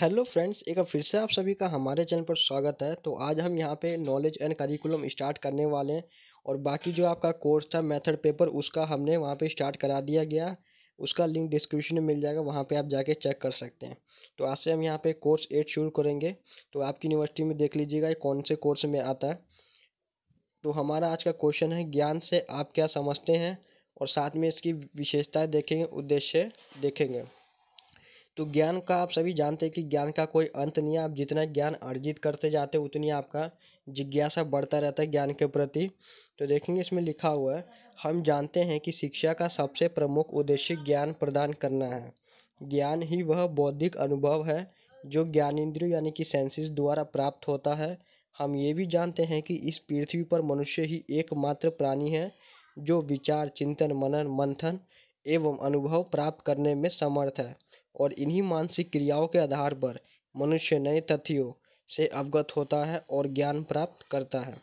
hello friends एक बार फिर से आप सभी का हमारे चैनल पर स्वागत है तो आज हम यहाँ पे नॉलेज एंड करिकुलम स्टार्ट करने वाले हैं और बाकी जो आपका कोर्स था मेथड पेपर उसका हमने वहाँ पे स्टार्ट करा दिया गया उसका लिंक डिस्क्रिप्शन में मिल जाएगा वहाँ पे आप जाके चेक कर सकते हैं तो आज से हम यहाँ पर कोर्स एट शुरू करेंगे तो आपकी यूनिवर्सिटी में देख लीजिएगा कौन से कोर्स में आता है तो हमारा आज का क्वेश्चन है ज्ञान से आप क्या समझते हैं और साथ में इसकी विशेषताएँ देखेंगे उद्देश्य देखेंगे तो ज्ञान का आप सभी जानते हैं कि ज्ञान का कोई अंत नहीं है आप जितना ज्ञान अर्जित करते जाते उतनी आपका जिज्ञासा बढ़ता रहता है ज्ञान के प्रति तो देखेंगे इसमें लिखा हुआ है हम जानते हैं कि शिक्षा का सबसे प्रमुख उद्देश्य ज्ञान प्रदान करना है ज्ञान ही वह बौद्धिक अनुभव है जो ज्ञानेन्द्रिय यानी कि सेंसेस द्वारा प्राप्त होता है हम ये भी जानते हैं कि इस पृथ्वी पर मनुष्य ही एकमात्र प्राणी है जो विचार चिंतन मनन मंथन एवं अनुभव प्राप्त करने में समर्थ है और इन्हीं मानसिक क्रियाओं के आधार पर मनुष्य नए तथ्यों से अवगत होता है और ज्ञान प्राप्त करता है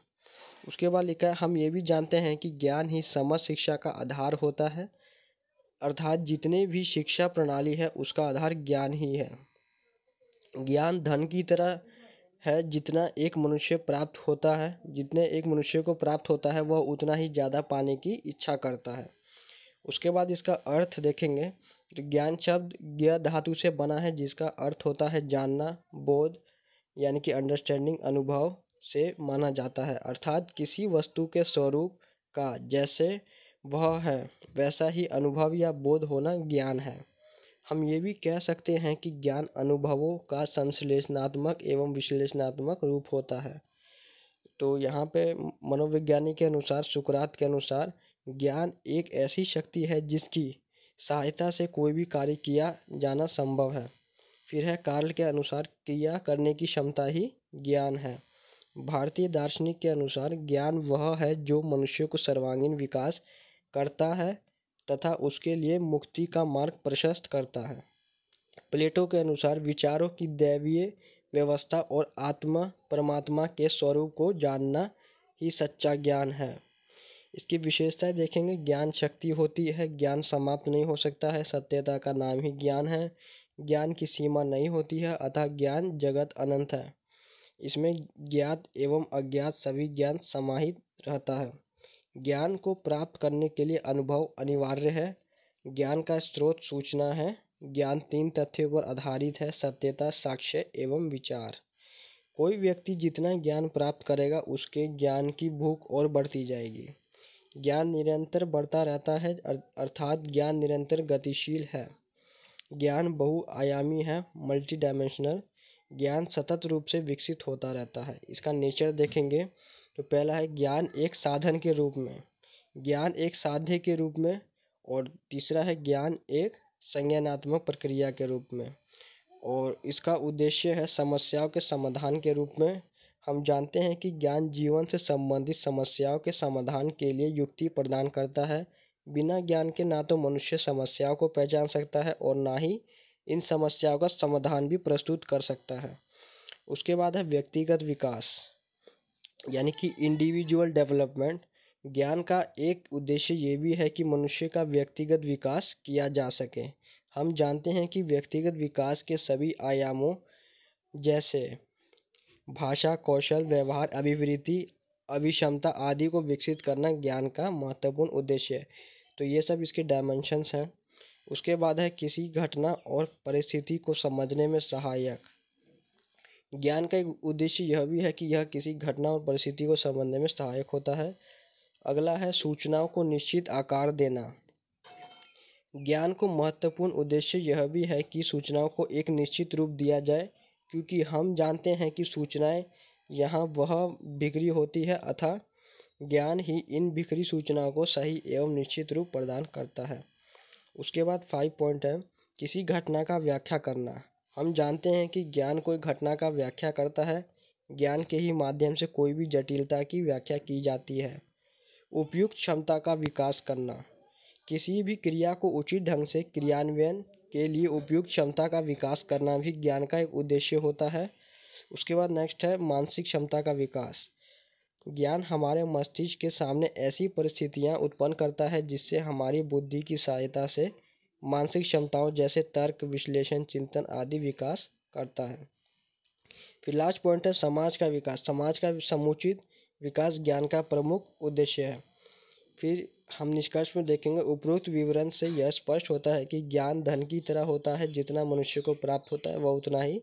उसके बाद लिखा है हम ये भी जानते हैं कि ज्ञान ही समझ शिक्षा का आधार होता है अर्थात जितने भी शिक्षा प्रणाली है उसका आधार ज्ञान ही है ज्ञान धन की तरह है जितना एक मनुष्य प्राप्त होता है जितने एक मनुष्य को प्राप्त होता है वह उतना ही ज़्यादा पाने की इच्छा करता है उसके बाद इसका अर्थ देखेंगे तो ज्ञान शब्द ज्ञ धातु से बना है जिसका अर्थ होता है जानना बोध यानी कि अंडरस्टैंडिंग अनुभव से माना जाता है अर्थात किसी वस्तु के स्वरूप का जैसे वह है वैसा ही अनुभव या बोध होना ज्ञान है हम ये भी कह सकते हैं कि ज्ञान अनुभवों का संश्लेषणात्मक एवं विश्लेषणात्मक रूप होता है तो यहाँ पे मनोविज्ञानी के अनुसार सुकरात के अनुसार ज्ञान एक ऐसी शक्ति है जिसकी सहायता से कोई भी कार्य किया जाना संभव है फिर है कार्ल के अनुसार क्रिया करने की क्षमता ही ज्ञान है भारतीय दार्शनिक के अनुसार ज्ञान वह है जो मनुष्य को सर्वांगीण विकास करता है तथा उसके लिए मुक्ति का मार्ग प्रशस्त करता है प्लेटो के अनुसार विचारों की दैवीय व्यवस्था और आत्मा परमात्मा के स्वरूप को जानना ही सच्चा ज्ञान है इसकी विशेषता देखेंगे ज्ञान शक्ति होती है ज्ञान समाप्त नहीं हो सकता है सत्यता का नाम ही ज्ञान है ज्ञान की सीमा नहीं होती है अतः ज्ञान जगत अनंत है इसमें ज्ञात एवं अज्ञात सभी ज्ञान समाहित रहता है ज्ञान को प्राप्त करने के लिए अनुभव अनिवार्य है ज्ञान का स्रोत सूचना है ज्ञान तीन तथ्यों पर आधारित है सत्यता साक्ष्य एवं विचार कोई व्यक्ति जितना ज्ञान प्राप्त करेगा उसके ज्ञान की भूख और बढ़ती जाएगी ज्ञान निरंतर बढ़ता रहता है अर्थात ज्ञान निरंतर गतिशील है ज्ञान बहुआयामी है मल्टी डायमेंशनल ज्ञान सतत रूप से विकसित होता रहता है इसका नेचर देखेंगे तो पहला है ज्ञान एक साधन के रूप में ज्ञान एक साध्य के रूप में और तीसरा है ज्ञान एक संज्ञानात्मक प्रक्रिया के रूप में और इसका उद्देश्य है समस्याओं के समाधान के रूप में हम जानते हैं कि ज्ञान जीवन से संबंधित समस्याओं के समाधान के लिए युक्ति प्रदान करता है बिना ज्ञान के ना तो मनुष्य समस्याओं को पहचान सकता है और ना ही इन समस्याओं का समाधान भी प्रस्तुत कर सकता है उसके बाद है व्यक्तिगत विकास यानी कि इंडिविजुअल डेवलपमेंट ज्ञान का एक उद्देश्य ये भी है कि मनुष्य का व्यक्तिगत विकास किया जा सके हम जानते हैं कि व्यक्तिगत विकास के सभी आयामों जैसे भाषा कौशल व्यवहार अभिवृत्ति अभिक्षमता आदि को विकसित करना ज्ञान का महत्वपूर्ण उद्देश्य है तो ये सब इसके डायमेंशंस हैं उसके बाद है किसी घटना और परिस्थिति को समझने में सहायक ज्ञान का एक उद्देश्य यह भी है कि यह किसी घटना और परिस्थिति को समझने में सहायक होता है अगला है सूचनाओं को निश्चित आकार देना ज्ञान को महत्वपूर्ण उद्देश्य यह भी है कि सूचनाओं को एक निश्चित रूप दिया जाए क्योंकि हम जानते हैं कि सूचनाएं यहाँ वह बिक्री होती है अथा ज्ञान ही इन बिखरी सूचनाओं को सही एवं निश्चित रूप प्रदान करता है उसके बाद फाइव पॉइंट है किसी घटना का व्याख्या करना हम जानते हैं कि ज्ञान कोई घटना का व्याख्या करता है ज्ञान के ही माध्यम से कोई भी जटिलता की व्याख्या की जाती है उपयुक्त क्षमता का विकास करना किसी भी क्रिया को उचित ढंग से क्रियान्वयन के लिए उपयुक्त क्षमता का विकास करना भी ज्ञान का एक उद्देश्य होता है उसके बाद नेक्स्ट है मानसिक क्षमता का विकास ज्ञान हमारे मस्तिष्क के सामने ऐसी परिस्थितियां उत्पन्न करता है जिससे हमारी बुद्धि की सहायता से मानसिक क्षमताओं जैसे तर्क विश्लेषण चिंतन आदि विकास करता है फिर लास्ट पॉइंट है समाज का विकास समाज का समुचित विकास ज्ञान का प्रमुख उद्देश्य है फिर हम निष्कर्ष में देखेंगे उपरोक्त विवरण से यह स्पष्ट होता है कि ज्ञान धन की तरह होता है जितना मनुष्य को प्राप्त होता है वह उतना ही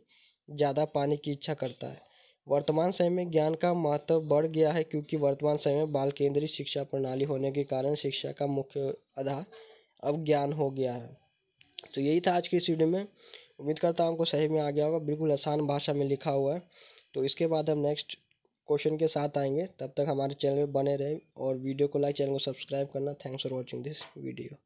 ज़्यादा पाने की इच्छा करता है वर्तमान समय में ज्ञान का महत्व बढ़ गया है क्योंकि वर्तमान समय में बाल केंद्रित शिक्षा प्रणाली होने के कारण शिक्षा का मुख्य आधार अब ज्ञान हो गया है तो यही था आज की इस वीडियो में उम्मीद करता हूँ आपको सही में आ गया होगा बिल्कुल आसान भाषा में लिखा हुआ है तो इसके बाद हम नेक्स्ट क्वेश्चन के साथ आएंगे तब तक हमारे चैनल बने रहें और वीडियो को लाइक चैनल को सब्सक्राइब करना thanks for watching this video